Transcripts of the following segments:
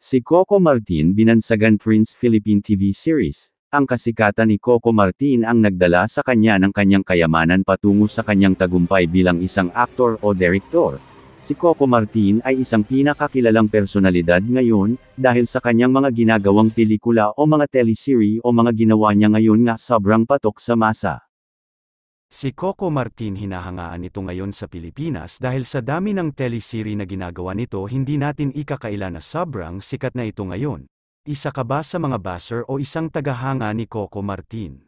Si Coco Martin binansagan Prince Philippine TV series. Ang kasikatan ni Coco Martin ang nagdala sa kanya ng kanyang kayamanan patungo sa kanyang tagumpay bilang isang aktor o director. Si Coco Martin ay isang pinakakilalang personalidad ngayon, dahil sa kanyang mga ginagawang pelikula o mga teleserye o mga ginawa niya ngayon nga sobrang patok sa masa. Si Coco Martin hinahangaan ito ngayon sa Pilipinas dahil sa dami ng teleserye na ginagawa nito hindi natin ikakaila na sobrang sikat na ito ngayon. Isa ka ba sa mga baser o isang tagahanga ni Coco Martin?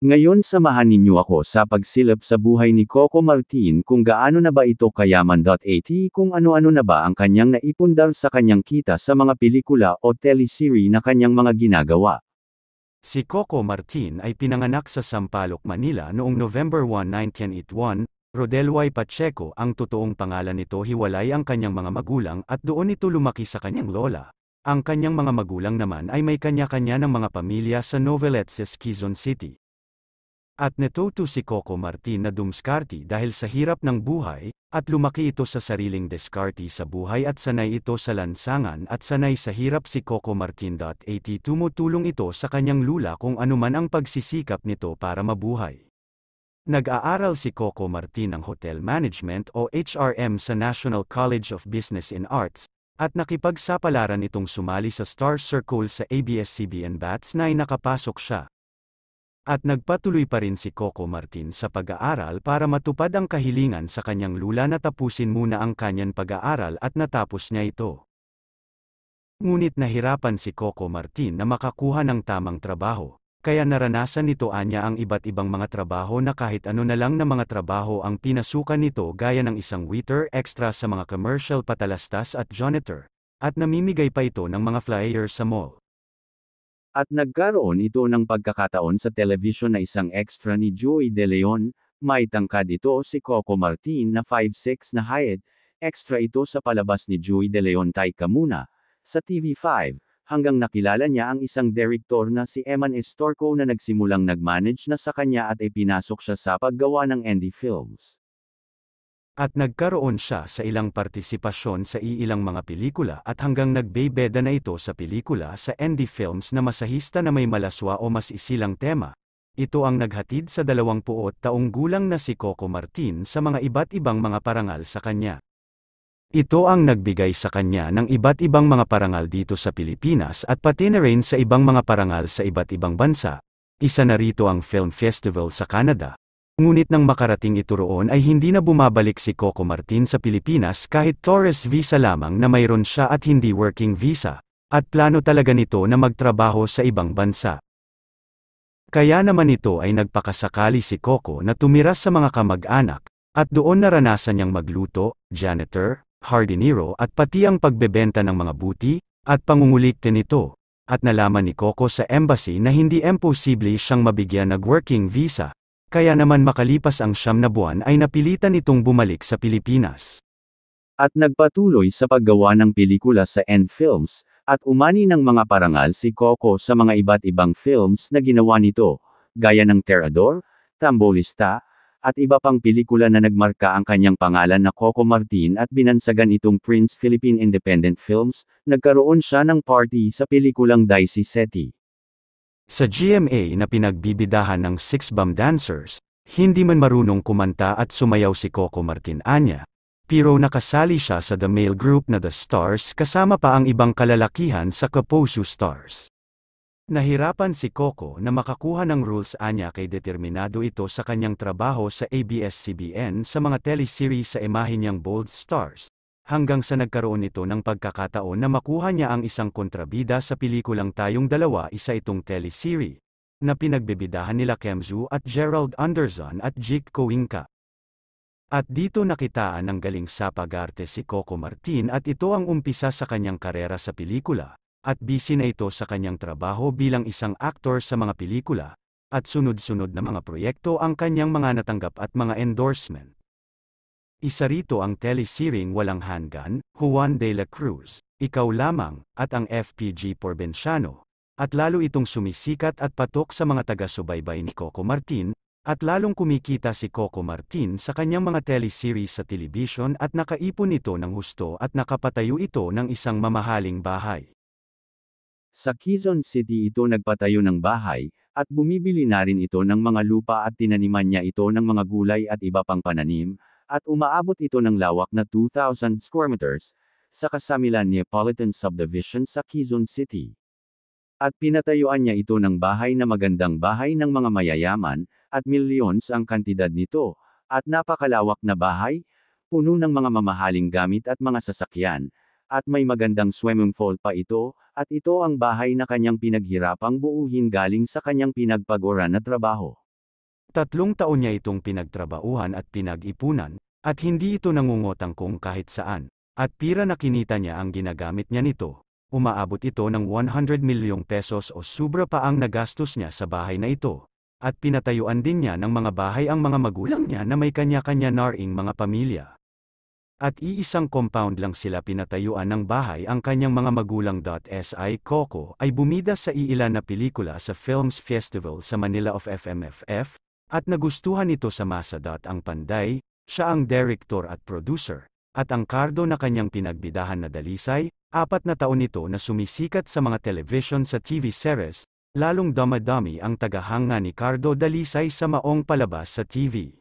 Ngayon samahan ninyo ako sa pagsilap sa buhay ni Coco Martin kung gaano na ba ito kayaman.at kung ano-ano na ba ang kanyang naipundar sa kanyang kita sa mga pelikula o teleserye na kanyang mga ginagawa. Si Coco Martin ay pinanganak sa Sampaloc, Manila noong November 1, 1981. Rodelway Pacheco ang totoong pangalan nito hiwalay ang kanyang mga magulang at doon ito lumaki sa kanyang lola. Ang kanyang mga magulang naman ay may kanya-kanya ng mga pamilya sa Noveletes, Quezon City at netoto si Coco Martin na dumskarte dahil sa hirap ng buhay, at lumaki ito sa sariling diskarte sa buhay at sanay ito sa lansangan at sanay sa hirap si Coco Martin.at tumutulong ito sa kanyang lula kung anuman ang pagsisikap nito para mabuhay. Nag-aaral si Coco Martin ng Hotel Management o HRM sa National College of Business and Arts, at nakipagsapalaran itong sumali sa Star Circle sa ABS-CBN Bats na ay nakapasok siya. At nagpatuloy pa rin si Coco Martin sa pag-aaral para matupad ang kahilingan sa kanyang lula na tapusin muna ang kanyang pag-aaral at natapos niya ito. Ngunit nahirapan si Coco Martin na makakuha ng tamang trabaho, kaya naranasan nito anya ang iba't ibang mga trabaho na kahit ano na lang na mga trabaho ang pinasukan nito gaya ng isang waiter extra sa mga commercial patalastas at janitor, at namimigay pa ito ng mga flyers sa mall. At nagkaroon ito ng pagkakataon sa television na isang extra ni Joey De Leon, may tangkad ito si Coco Martin na 5'6 na hayed, extra ito sa palabas ni Joey De Leon Tay Kamuna, sa TV5, hanggang nakilala niya ang isang direktor na si Eman Estorco na nagsimulang nagmanage na sa kanya at ipinasok siya sa paggawa ng indie films at nagkaroon siya sa ilang partisipasyon sa iilang mga pelikula at hanggang nagbebeda na ito sa pelikula sa indie films na masahista na may malaswa o mas isilang tema. Ito ang naghatid sa 20 taong gulang na si Coco Martin sa mga iba't ibang mga parangal sa kanya. Ito ang nagbigay sa kanya ng iba't ibang mga parangal dito sa Pilipinas at pati na rin sa ibang mga parangal sa iba't ibang bansa. Isa na rito ang Film Festival sa Canada, Ngunit nang makarating ito roon ay hindi na bumabalik si Coco Martin sa Pilipinas kahit Torres visa lamang na mayroon siya at hindi working visa, at plano talaga nito na magtrabaho sa ibang bansa. Kaya naman ito ay nagpakasakali si Coco na tumira sa mga kamag-anak, at doon naranasan niyang magluto, janitor, hardinero at pati ang pagbebenta ng mga buti, at pangungulikte nito, at nalaman ni Coco sa embassy na hindi imposible siyang mabigyan ng working visa, kaya naman makalipas ang siyam na buwan ay napilitan itong bumalik sa Pilipinas. At nagpatuloy sa paggawa ng pelikula sa N Films, at umani ng mga parangal si Coco sa mga iba't ibang films na ginawa nito, gaya ng Terador, Tambolista, at iba pang pelikula na nagmarka ang kanyang pangalan na Coco Martin at binansagan itong Prince Philippine Independent Films, nagkaroon siya ng party sa pelikulang Dicey Seti. Sa GMA na pinagbibidahan ng six bam dancers, hindi man marunong kumanta at sumayaw si Coco Martin Anya, pero nakasali siya sa The Male Group na The Stars kasama pa ang ibang kalalakihan sa Kaposu Stars. Nahirapan si Coco na makakuha ng rules Anya kay determinado ito sa kanyang trabaho sa ABS-CBN sa mga teleseries sa imahe niyang Bold Stars, hanggang sa nagkaroon ito ng pagkakataon na makuha niya ang isang kontrabida sa pelikulang Tayong Dalawa isa itong teleserie, na pinagbibidahan nila Kemzu at Gerald Anderson at Jake Coinka. At dito nakitaan ng galing sa pag-arte si Coco Martin at ito ang umpisa sa kanyang karera sa pelikula, at busy na ito sa kanyang trabaho bilang isang aktor sa mga pelikula, at sunod-sunod na mga proyekto ang kanyang mga natanggap at mga endorsement. Isa rito ang telesiring walang hanggan, Juan de la Cruz, Ikaw Lamang, at ang FPG Porbensiano, at lalo itong sumisikat at patok sa mga taga-subaybay ni Coco Martin, at lalong kumikita si Coco Martin sa kanyang mga teleseries sa television at nakaipon ito ng husto at nakapatayo ito ng isang mamahaling bahay. Sa Quezon City ito nagpatayo ng bahay, at bumibili na rin ito ng mga lupa at tinaniman niya ito ng mga gulay at iba pang pananim, at umaabot ito ng lawak na 2,000 square meters, sa Kasamilan Neapolitan Subdivision sa Quezon City. At pinatayuan niya ito ng bahay na magandang bahay ng mga mayayaman, at millions ang kantidad nito, at napakalawak na bahay, puno ng mga mamahaling gamit at mga sasakyan, at may magandang swimming pool pa ito, at ito ang bahay na kanyang pinaghirapang buuhin galing sa kanyang pinagpagoran na trabaho. Tatlong taon niya itong pinagtrabahuhan at pinag-ipunan, at hindi ito nangungotang kung kahit saan, at pira na kinita niya ang ginagamit niya nito. Umaabot ito ng 100 milyong pesos o sobra pa ang nagastos niya sa bahay na ito, at pinatayuan din niya ng mga bahay ang mga magulang niya na may kanya-kanya naring mga pamilya. At iisang compound lang sila pinatayuan ng bahay ang kanyang mga magulang. S.I. Coco ay bumida sa iilan na pelikula sa Films Festival sa Manila of FMFF, at nagustuhan ito sa Masadat ang Panday, siya ang director at producer, at ang Cardo na kanyang pinagbidahan na dalisay, apat na taon ito na sumisikat sa mga television sa TV series, lalong damadami ang tagahanga ni Cardo Dalisay sa maong palabas sa TV.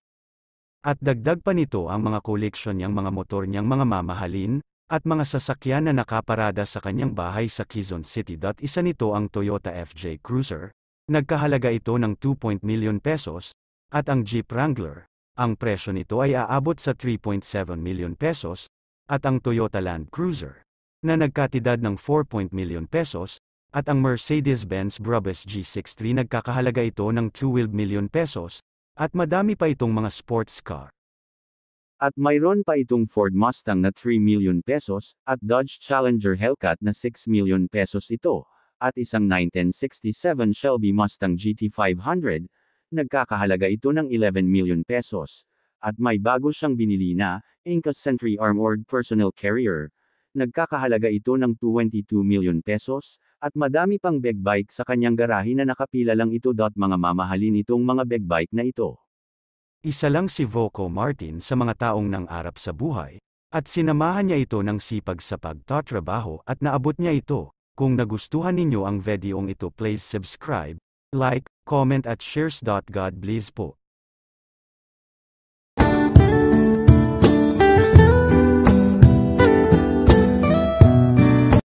At dagdag pa nito ang mga koleksyon niyang mga motor niyang mga mamahalin, at mga sasakyan na nakaparada sa kanyang bahay sa Quezon City. Isa nito ang Toyota FJ Cruiser, Nagkahalaga ito ng 2.0 million pesos, at ang Jeep Wrangler, ang presyo nito ay aabot sa 3.7 million pesos, at ang Toyota Land Cruiser, na nagkatidad ng 4.0 million pesos, at ang Mercedes-Benz Brabus G63 nagkakahalaga ito ng 2 million pesos, at madami pa itong mga sports car. At mayroon pa itong Ford Mustang na 3 million pesos, at Dodge Challenger Hellcat na 6 million pesos ito at isang 1967 Shelby Mustang GT500, nagkakahalaga ito ng 11 million pesos, at may bago siyang binili na, Inca Sentry Armored Personal Carrier, nagkakahalaga ito ng 22 million pesos, at madami pang big bike sa kanyang garahe na nakapila lang ito. Mga mamahalin itong mga big bike na ito. Isa lang si Voco Martin sa mga taong nang arap sa buhay, at sinamahan niya ito ng sipag sa pagtatrabaho at naabot niya ito. Kung nagustuhan ninyo ang videong ito please subscribe, like, comment at shares. God bless po.